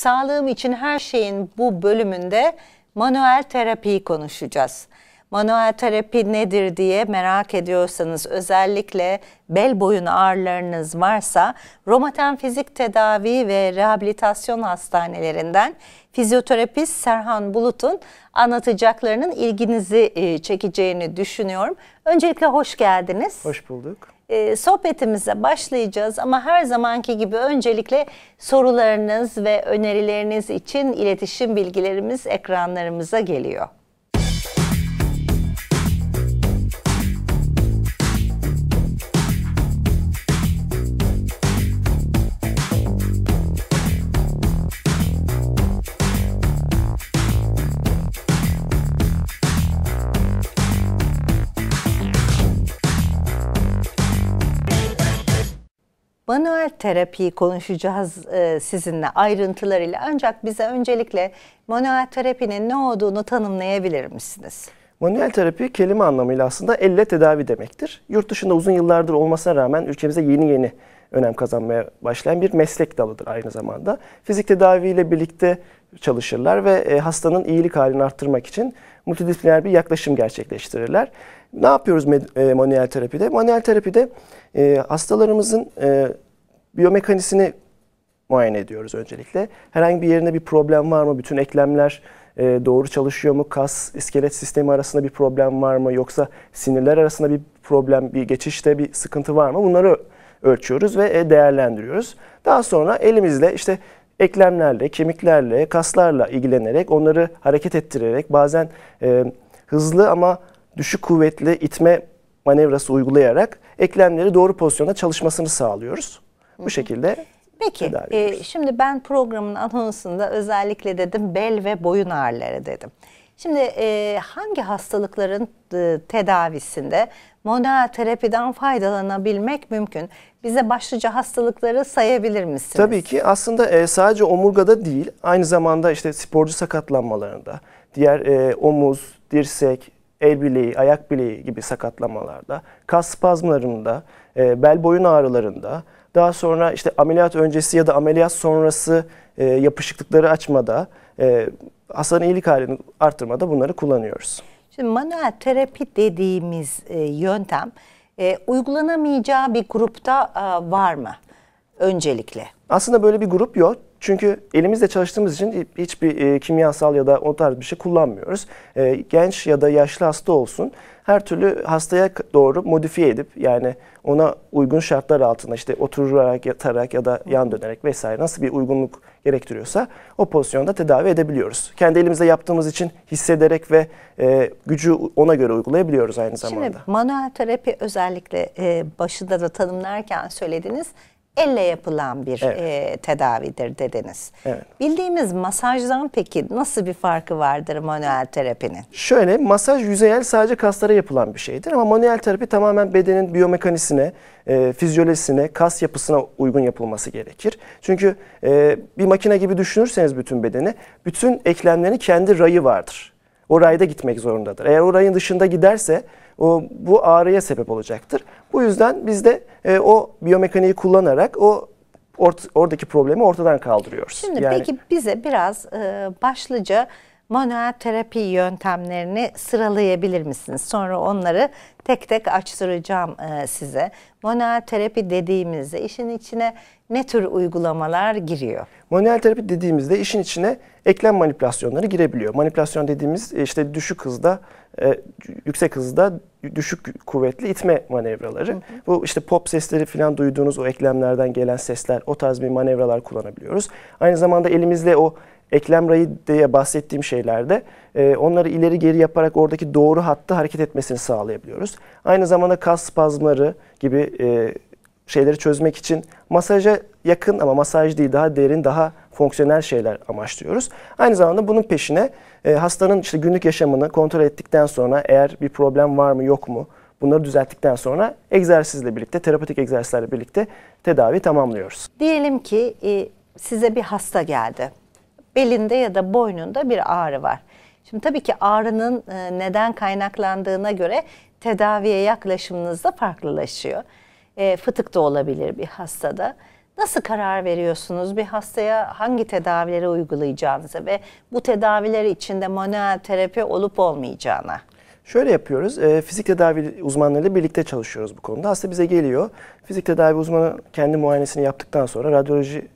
Sağlığım için her şeyin bu bölümünde manuel terapiyi konuşacağız. Manuel terapi nedir diye merak ediyorsanız özellikle bel boyun ağrılarınız varsa Romaten Fizik Tedavi ve Rehabilitasyon Hastanelerinden fizyoterapist Serhan Bulut'un anlatacaklarının ilginizi e, çekeceğini düşünüyorum. Öncelikle hoş geldiniz. Hoş bulduk. Ee, sohbetimize başlayacağız ama her zamanki gibi öncelikle sorularınız ve önerileriniz için iletişim bilgilerimiz ekranlarımıza geliyor. terapiyi konuşacağız e, sizinle ayrıntılarıyla. Ancak bize öncelikle manuel terapinin ne olduğunu tanımlayabilir misiniz? Manuel terapi kelime anlamıyla aslında elle tedavi demektir. Yurt dışında uzun yıllardır olmasına rağmen ülkemize yeni yeni önem kazanmaya başlayan bir meslek dalıdır aynı zamanda. Fizik tedaviyle birlikte çalışırlar ve e, hastanın iyilik halini arttırmak için multidisipliner bir yaklaşım gerçekleştirirler. Ne yapıyoruz e, manuel terapide? Manuel terapide e, hastalarımızın Biyomekanisini muayene ediyoruz öncelikle. Herhangi bir yerinde bir problem var mı? Bütün eklemler e, doğru çalışıyor mu? Kas, iskelet sistemi arasında bir problem var mı? Yoksa sinirler arasında bir problem, bir geçişte bir sıkıntı var mı? Bunları ölçüyoruz ve e, değerlendiriyoruz. Daha sonra elimizle işte eklemlerle, kemiklerle, kaslarla ilgilenerek, onları hareket ettirerek, bazen e, hızlı ama düşük kuvvetli itme manevrası uygulayarak eklemleri doğru pozisyonda çalışmasını sağlıyoruz. Bu şekilde Peki e, şimdi ben programın anonsunda özellikle dedim bel ve boyun ağrıları dedim. Şimdi e, hangi hastalıkların e, tedavisinde monoterapiden faydalanabilmek mümkün? Bize başlıca hastalıkları sayabilir misiniz? Tabii ki aslında e, sadece omurgada değil aynı zamanda işte sporcu sakatlanmalarında, diğer e, omuz, dirsek, el bileği, ayak bileği gibi sakatlamalarda, kas spazmlarında, e, bel boyun ağrılarında, daha sonra işte ameliyat öncesi ya da ameliyat sonrası e, yapışıklıkları açmada, e, hastanın iyilik halini arttırmada bunları kullanıyoruz. Şimdi manuel terapi dediğimiz e, yöntem e, uygulanamayacağı bir grupta e, var mı öncelikle? Aslında böyle bir grup yok. Çünkü elimizde çalıştığımız için hiçbir e, kimyasal ya da o tarz bir şey kullanmıyoruz. E, genç ya da yaşlı hasta olsun her türlü hastaya doğru modifiye edip yani ona uygun şartlar altında işte oturarak, yatarak ya da yan dönerek vesaire nasıl bir uygunluk gerektiriyorsa o pozisyonda tedavi edebiliyoruz. Kendi elimizde yaptığımız için hissederek ve e, gücü ona göre uygulayabiliyoruz aynı zamanda. Şimdi manuel terapi özellikle e, başında da tanımlarken söylediniz elle yapılan bir evet. e, tedavidir dediniz. Evet. Bildiğimiz masajdan peki nasıl bir farkı vardır manuel terapinin? Şöyle masaj yüzeyel sadece kaslara yapılan bir şeydir ama manuel terapi tamamen bedenin biyomekanisine, e, fizyolojisine, kas yapısına uygun yapılması gerekir. Çünkü e, bir makine gibi düşünürseniz bütün bedeni, bütün eklemlerin kendi rayı vardır. O rayda gitmek zorundadır. Eğer o rayın dışında giderse o, bu ağrıya sebep olacaktır. Bu yüzden biz de e, o biyomekaniği kullanarak o ort, oradaki problemi ortadan kaldırıyoruz. Şimdi yani, peki bize biraz e, başlıca manuel terapi yöntemlerini sıralayabilir misiniz? Sonra onları tek tek açtıracağım e, size. Manuel terapi dediğimizde işin içine ne tür uygulamalar giriyor? Manuel terapi dediğimizde işin içine eklem manipülasyonları girebiliyor. Manipülasyon dediğimiz e, işte düşük hızda, e, yüksek hızda düşük kuvvetli itme manevraları. Hı hı. Bu işte pop sesleri falan duyduğunuz o eklemlerden gelen sesler, o tarz bir manevralar kullanabiliyoruz. Aynı zamanda elimizle o eklem rayı diye bahsettiğim şeylerde e, onları ileri geri yaparak oradaki doğru hatta hareket etmesini sağlayabiliyoruz. Aynı zamanda kas spazmları gibi e, şeyleri çözmek için masaja yakın ama masaj değil daha derin, daha fonksiyonel şeyler amaçlıyoruz. Aynı zamanda bunun peşine e, hastanın işte günlük yaşamını kontrol ettikten sonra eğer bir problem var mı yok mu bunları düzelttikten sonra egzersizle birlikte, terapetik egzersizlerle birlikte tedavi tamamlıyoruz. Diyelim ki e, size bir hasta geldi belinde ya da boynunda bir ağrı var. Şimdi tabii ki ağrının e, neden kaynaklandığına göre tedaviye yaklaşımınız da farklılaşıyor. E, fıtık da olabilir bir hastada. Nasıl karar veriyorsunuz bir hastaya hangi tedavileri uygulayacağınıza ve bu tedaviler içinde manuel terapi olup olmayacağına? Şöyle yapıyoruz, e, fizik tedavi uzmanlarıyla birlikte çalışıyoruz bu konuda. Hasta bize geliyor, fizik tedavi uzmanı kendi muayenesini yaptıktan sonra radyoloji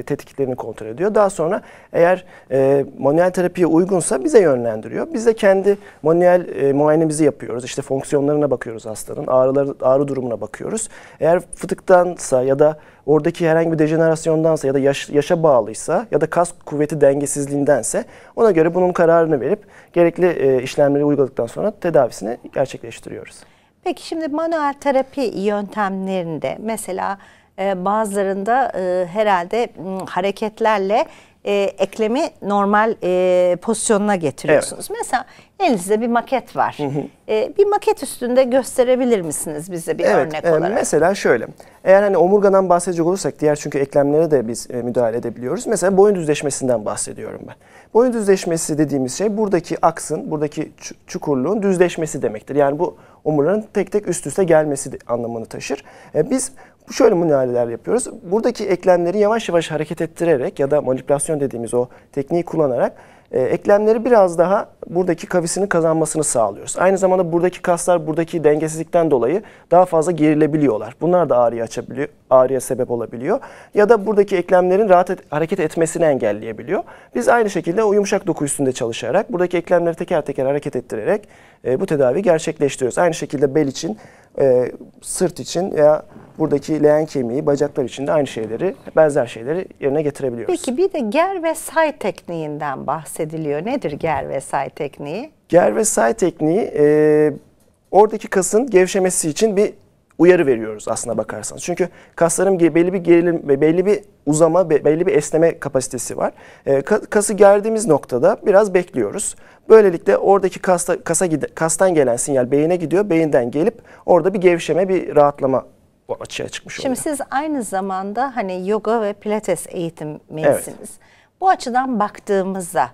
tetiklerini kontrol ediyor. Daha sonra eğer e, manuel terapiye uygunsa bize yönlendiriyor. Biz de kendi manuel e, muayenemizi yapıyoruz. İşte fonksiyonlarına bakıyoruz hastanın, ağrıları, ağrı durumuna bakıyoruz. Eğer fıtıktansa ya da oradaki herhangi bir dejenerasyondansa ya da yaş, yaşa bağlıysa ya da kas kuvveti dengesizliğindense ona göre bunun kararını verip gerekli e, işlemleri uyguladıktan sonra tedavisini gerçekleştiriyoruz. Peki şimdi manuel terapi yöntemlerinde mesela ee, e, bazılarında herhalde hareketlerle e, eklemi normal e, pozisyonuna getiriyorsunuz. Evet. Mesela elinizde bir maket var. Hı hı. E, bir maket üstünde gösterebilir misiniz bize bir evet, örnek e, olarak? Mesela şöyle. Eğer hani omurgadan bahsedecek olursak diğer çünkü eklemlere de biz müdahale edebiliyoruz. Mesela boyun düzleşmesinden bahsediyorum ben. Boyun düzleşmesi dediğimiz şey buradaki aksın, buradaki çukurluğun düzleşmesi demektir. Yani bu omurların tek tek üst üste gelmesi anlamını taşır. biz şöyle müdahaleler yapıyoruz. Buradaki eklemleri yavaş yavaş hareket ettirerek ya da manipülasyon dediğimiz o tekniği kullanarak e, eklemleri biraz daha buradaki kavisini kazanmasını sağlıyoruz. Aynı zamanda buradaki kaslar buradaki dengesizlikten dolayı daha fazla gerilebiliyorlar. Bunlar da ağrıya açabiliyor, ağrıya sebep olabiliyor. Ya da buradaki eklemlerin rahat et, hareket etmesini engelleyebiliyor. Biz aynı şekilde o yumuşak doku üstünde çalışarak buradaki eklemleri teker teker hareket ettirerek e, bu tedavi gerçekleştiriyoruz. Aynı şekilde bel için, e, sırt için veya buradaki leğen kemiği, bacaklar için de aynı şeyleri, benzer şeyleri yerine getirebiliyoruz. Peki bir de ger ve say tekniğinden bahsedelim bahsediliyor. Nedir say tekniği? Ger ve say tekniği e, oradaki kasın gevşemesi için bir uyarı veriyoruz aslına bakarsanız. Çünkü kaslarım belli bir gerilim ve belli bir uzama, belli bir esneme kapasitesi var. E, kası gerdiğimiz noktada biraz bekliyoruz. Böylelikle oradaki kasta, kasa gide, kastan gelen sinyal beyine gidiyor. Beyinden gelip orada bir gevşeme, bir rahatlama açığa çıkmış oluyor. Şimdi siz aynı zamanda hani yoga ve pilates eğitimcisiniz. Evet. Bu açıdan baktığımızda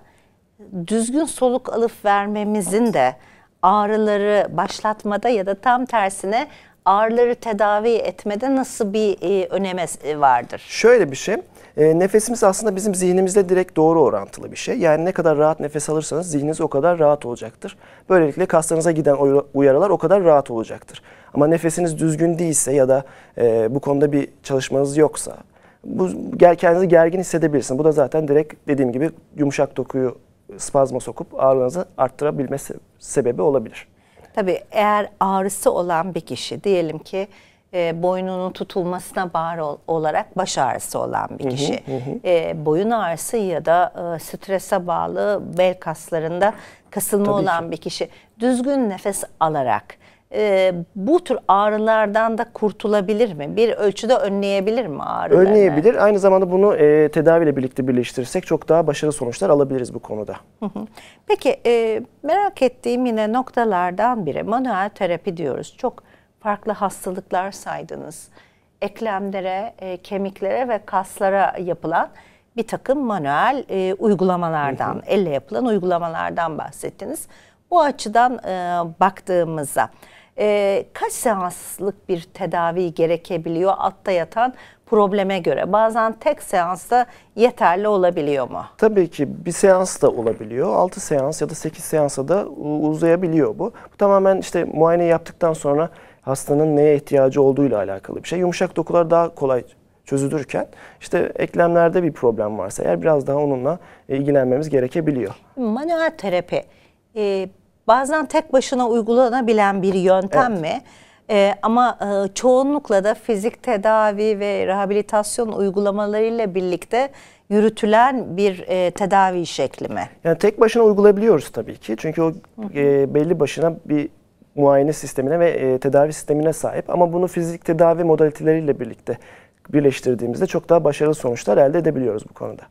düzgün soluk alıp vermemizin de ağrıları başlatmada ya da tam tersine ağrıları tedavi etmede nasıl bir e, öneme e, vardır? Şöyle bir şey. E, nefesimiz aslında bizim zihnimizle direkt doğru orantılı bir şey. Yani ne kadar rahat nefes alırsanız zihniniz o kadar rahat olacaktır. Böylelikle kaslarınıza giden uyarılar o kadar rahat olacaktır. Ama nefesiniz düzgün değilse ya da e, bu konuda bir çalışmanız yoksa bu kendinizi gergin hissedebilirsin. Bu da zaten direkt dediğim gibi yumuşak dokuyu spazma sokup ağrınızı arttırabilme sebebi olabilir. Tabii eğer ağrısı olan bir kişi diyelim ki e, boynunun tutulmasına bağlı olarak baş ağrısı olan bir kişi. Hı hı hı. E, boyun ağrısı ya da e, strese bağlı bel kaslarında kasılma Tabii olan ki. bir kişi düzgün nefes alarak e, bu tür ağrılardan da kurtulabilir mi? Bir ölçüde önleyebilir mi ağrıları? Önleyebilir. Aynı zamanda bunu e, tedaviyle birlikte birleştirirsek çok daha başarılı sonuçlar alabiliriz bu konuda. Peki e, merak ettiğim yine noktalardan biri manuel terapi diyoruz. Çok farklı hastalıklar saydınız. Eklemlere, e, kemiklere ve kaslara yapılan bir takım manuel e, uygulamalardan, elle yapılan uygulamalardan bahsettiniz. Bu açıdan e, baktığımızda e, kaç seanslık bir tedavi gerekebiliyor altta yatan probleme göre? Bazen tek seansta yeterli olabiliyor mu? Tabii ki bir seans da olabiliyor. 6 seans ya da 8 seansa da uzayabiliyor bu. Bu tamamen işte muayene yaptıktan sonra hastanın neye ihtiyacı olduğuyla alakalı bir şey. Yumuşak dokular daha kolay çözülürken işte eklemlerde bir problem varsa eğer biraz daha onunla e, ilgilenmemiz gerekebiliyor. Manuel terapi e, bazen tek başına uygulanabilen bir yöntem evet. mi? Ee, ama e, çoğunlukla da fizik tedavi ve rehabilitasyon uygulamalarıyla birlikte yürütülen bir e, tedavi şekli mi? Yani tek başına uygulayabiliyoruz tabii ki. Çünkü o e, belli başına bir muayene sistemine ve e, tedavi sistemine sahip. Ama bunu fizik tedavi modaliteleriyle birlikte birleştirdiğimizde çok daha başarılı sonuçlar elde edebiliyoruz bu konuda.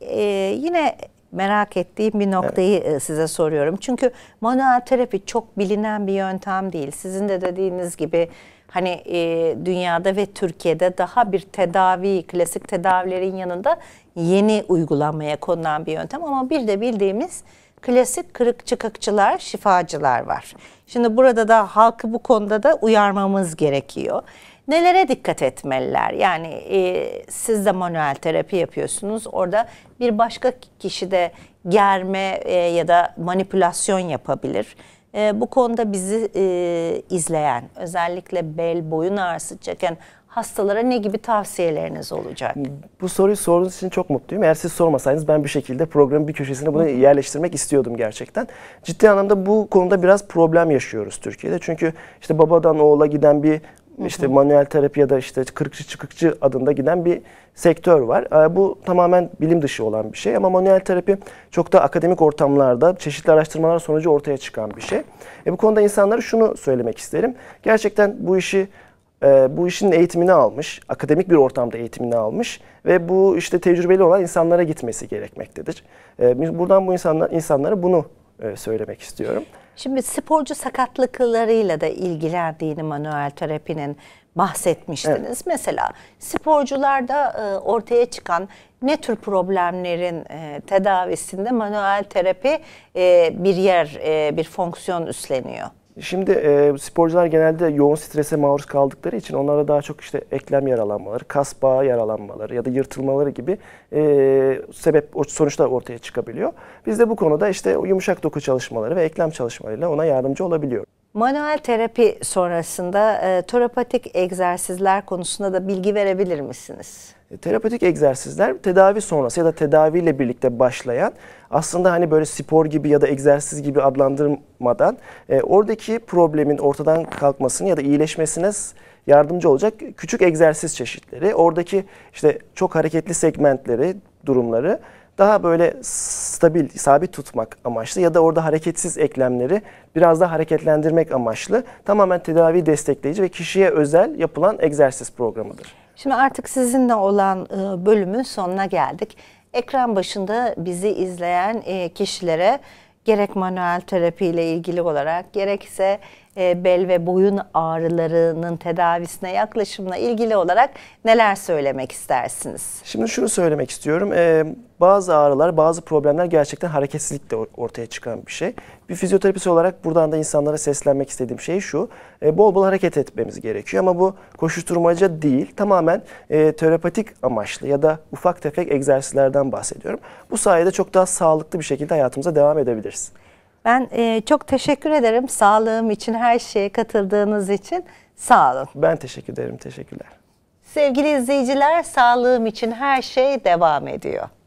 Ee, yine merak ettiğim bir noktayı evet. E, size soruyorum. Çünkü manuel terapi çok bilinen bir yöntem değil. Sizin de dediğiniz gibi hani e, dünyada ve Türkiye'de daha bir tedavi, klasik tedavilerin yanında yeni uygulanmaya konulan bir yöntem ama bir de bildiğimiz klasik kırık çıkıkçılar, şifacılar var. Şimdi burada da halkı bu konuda da uyarmamız gerekiyor. Nelere dikkat etmeliler? Yani e, siz de manuel terapi yapıyorsunuz. Orada bir başka kişi de germe e, ya da manipülasyon yapabilir. E, bu konuda bizi e, izleyen, özellikle bel, boyun ağrısı çeken hastalara ne gibi tavsiyeleriniz olacak? Bu soruyu sorduğunuz için çok mutluyum. Eğer siz sormasaydınız ben bir şekilde programın bir köşesine bunu yerleştirmek istiyordum gerçekten. Ciddi anlamda bu konuda biraz problem yaşıyoruz Türkiye'de. Çünkü işte babadan oğula giden bir işte manuel terapi ya da işte kırıkçı çıkıkçı adında giden bir sektör var. Ee, bu tamamen bilim dışı olan bir şey ama manuel terapi çok da akademik ortamlarda çeşitli araştırmalar sonucu ortaya çıkan bir şey. E bu konuda insanlara şunu söylemek isterim. Gerçekten bu işi e, bu işin eğitimini almış, akademik bir ortamda eğitimini almış ve bu işte tecrübeli olan insanlara gitmesi gerekmektedir. E, buradan bu insanlar, insanlara bunu e, söylemek istiyorum. Şimdi sporcu sakatlıklarıyla da ilgilendiğini manuel terapinin bahsetmiştiniz. Evet. Mesela sporcularda e, ortaya çıkan ne tür problemlerin e, tedavisinde manuel terapi e, bir yer, bir fonksiyon üstleniyor? Şimdi e, sporcular genelde yoğun strese maruz kaldıkları için onlara daha çok işte eklem yaralanmaları, kas bağı yaralanmaları ya da yırtılmaları gibi e, sebep sonuçlar ortaya çıkabiliyor. Biz de bu konuda işte yumuşak doku çalışmaları ve eklem çalışmalarıyla ona yardımcı olabiliyoruz. Manuel terapi sonrasında e, torapatik egzersizler konusunda da bilgi verebilir misiniz? E, Terapötik egzersizler tedavi sonrası ya da tedaviyle birlikte başlayan aslında hani böyle spor gibi ya da egzersiz gibi adlandırmadan e, oradaki problemin ortadan kalkmasını ya da iyileşmesine yardımcı olacak küçük egzersiz çeşitleri, oradaki işte çok hareketli segmentleri, durumları daha böyle stabil, sabit tutmak amaçlı ya da orada hareketsiz eklemleri biraz daha hareketlendirmek amaçlı tamamen tedavi destekleyici ve kişiye özel yapılan egzersiz programıdır. Şimdi artık sizinle olan e, bölümün sonuna geldik. Ekran başında bizi izleyen e, kişilere gerek manuel terapi ile ilgili olarak gerekse e, bel ve boyun ağrılarının tedavisine yaklaşımla ilgili olarak neler söylemek istersiniz? Şimdi şunu söylemek istiyorum. E, bazı ağrılar, bazı problemler gerçekten hareketsizlikle ortaya çıkan bir şey. Bir fizyoterapist olarak buradan da insanlara seslenmek istediğim şey şu. E, bol bol hareket etmemiz gerekiyor ama bu koşuşturmaca değil. Tamamen e, terapatik amaçlı ya da ufak tefek egzersizlerden bahsediyorum. Bu sayede çok daha sağlıklı bir şekilde hayatımıza devam edebiliriz. Ben e, çok teşekkür ederim sağlığım için, her şeye katıldığınız için. Sağ olun. Ben teşekkür ederim, teşekkürler. Sevgili izleyiciler, sağlığım için her şey devam ediyor.